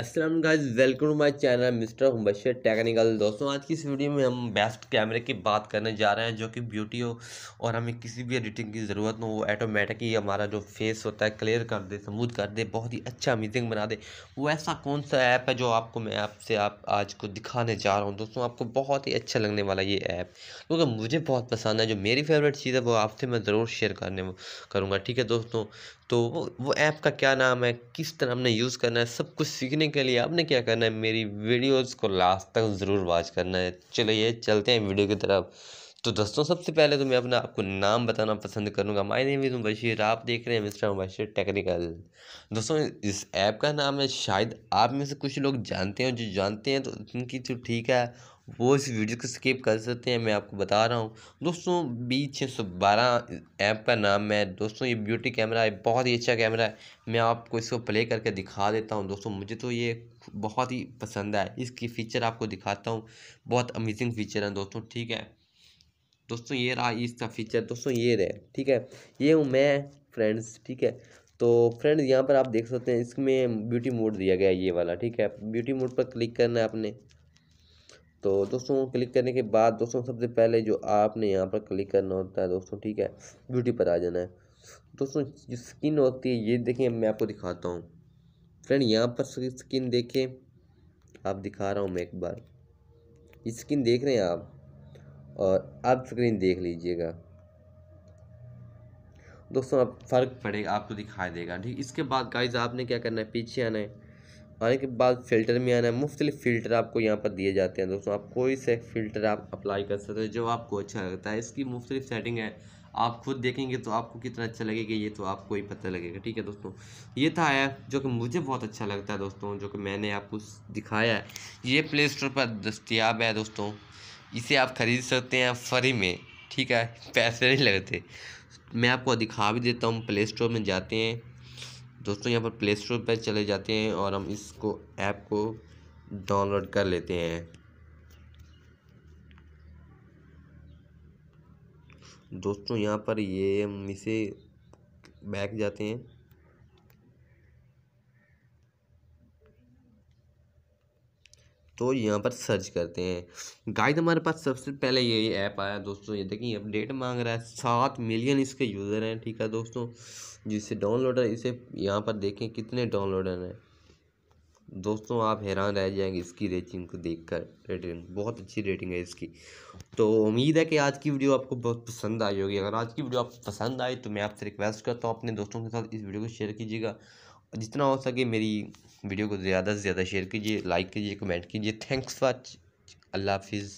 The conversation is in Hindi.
Aslam guys welcome to my channel mister Mubashir technical दोस्तों आज की इस वीडियो में हम बेस्ट कैमरे की बात करने जा रहे हैं जो कि ब्यूटी हो और हमें किसी भी एडिटिंग की ज़रूरत ना हो ऐटोमेटिक ही हमारा जो फेस होता है क्लियर कर दे समूथ कर दे बहुत ही अच्छा अमेजिंग बना दे वो ऐसा कौन सा ऐप है जो आपको मैं आपसे आप आज को दिखाने जा रहा हूँ दोस्तों आपको बहुत ही अच्छा लगने वाला ये ऐप क्योंकि मुझे बहुत पसंद है जो मेरी फेवरेट चीज़ है वो आपसे मैं ज़रूर शेयर करने करूँगा ठीक है दोस्तों तो वो ऐप का क्या नाम है किस तरह हमने यूज़ करना है सब कुछ सीखने करने के लिए आपने क्या करना है मेरी वीडियोस को लास्ट तक ज़रूर वॉच करना है चलिए चलते हैं वीडियो की तरफ तो दोस्तों सबसे पहले तो मैं अपना आपको नाम बताना पसंद करूंगा माय नेम इज़ मुबशीर आप देख रहे हैं मिस्टर मुबशीर टेक्निकल दोस्तों इस ऐप का नाम है शायद आप में से कुछ लोग जानते हैं जो जानते हैं तो उनकी तो ठीक है वो इस वीडियो को स्किप कर सकते हैं मैं आपको बता रहा हूँ दोस्तों बी छः सौ बारह ऐप का नाम है दोस्तों ये ब्यूटी कैमरा है बहुत ही अच्छा कैमरा है मैं आपको इसको प्ले करके दिखा देता हूँ दोस्तों मुझे तो ये बहुत ही पसंद है इसकी फ़ीचर आपको दिखाता हूँ बहुत अमेजिंग फ़ीचर है दोस्तों ठीक है दोस्तों ये रहा इसका फ़ीचर दोस्तों ये रहे ठीक है ये हूँ मैं फ्रेंड्स ठीक है तो फ्रेंड यहाँ पर आप देख सकते हैं इसमें ब्यूटी मोड दिया गया है ये वाला ठीक है ब्यूटी मोड पर क्लिक करना है आपने तो दोस्तों क्लिक करने के बाद दोस्तों सबसे पहले जो आपने यहाँ पर क्लिक करना होता है दोस्तों ठीक है ब्यूटी पर आ जाना है दोस्तों जो स्किन होती है ये देखें मैं आपको दिखाता हूँ फ्रेंड यहाँ पर स्किन देखें आप दिखा रहा हूँ मैं एक बार स्किन देख रहे हैं आप और आप स्क्रीन देख लीजिएगा दोस्तों आप फ़र्क पड़ेगा आपको तो दिखाई देगा ठीक इसके बाद गाइज आपने क्या करना है पीछे आना है आने के बाद फ़िल्टर में आना है मुख्तलि फ़िल्टर आपको यहाँ पर दिए जाते हैं दोस्तों आप कोई से फ़िल्टर आप अप्लाई कर सकते हो जो आपको अच्छा लगता है इसकी मुख्तलिफ सेटिंग है आप खुद देखेंगे तो आपको कितना अच्छा लगेगा ये तो आपको ही पता लगेगा ठीक है दोस्तों ये था ऐप जो कि मुझे बहुत अच्छा लगता है दोस्तों जो कि मैंने आपको दिखाया है ये प्ले स्टोर पर दस्तियाब है दोस्तों इसे आप ख़रीद सकते हैं फ्री में ठीक है पैसे नहीं लगते मैं आपको दिखा भी देता हूँ प्ले स्टोर में जाते हैं दोस्तों यहाँ पर प्ले स्टोर पर चले जाते हैं और हम इसको ऐप को डाउनलोड कर लेते हैं दोस्तों यहाँ पर ये हम इसे बैक जाते हैं तो यहाँ पर सर्च करते हैं गाइड हमारे पास सबसे पहले यही ऐप आया दोस्तों ये देखिए अपडेट मांग रहा है सात मिलियन इसके यूज़र हैं ठीक है दोस्तों जिसे डाउनलोडर इसे यहाँ पर देखें कितने डाउनलोडर हैं दोस्तों आप हैरान रह जाएंगे इसकी रेटिंग को देखकर रेटिंग बहुत अच्छी रेटिंग है इसकी तो उम्मीद है कि आज की वीडियो आपको बहुत पसंद आई होगी अगर आज की वीडियो आपको पसंद आई तो मैं आपसे रिक्वेस्ट करता हूँ अपने दोस्तों के साथ इस वीडियो को शेयर कीजिएगा जितना हो सके मेरी वीडियो को ज़्यादा से ज़्यादा शेयर कीजिए लाइक कीजिए कमेंट कीजिए थैंक्स फॉर अल्लाह हाफिज़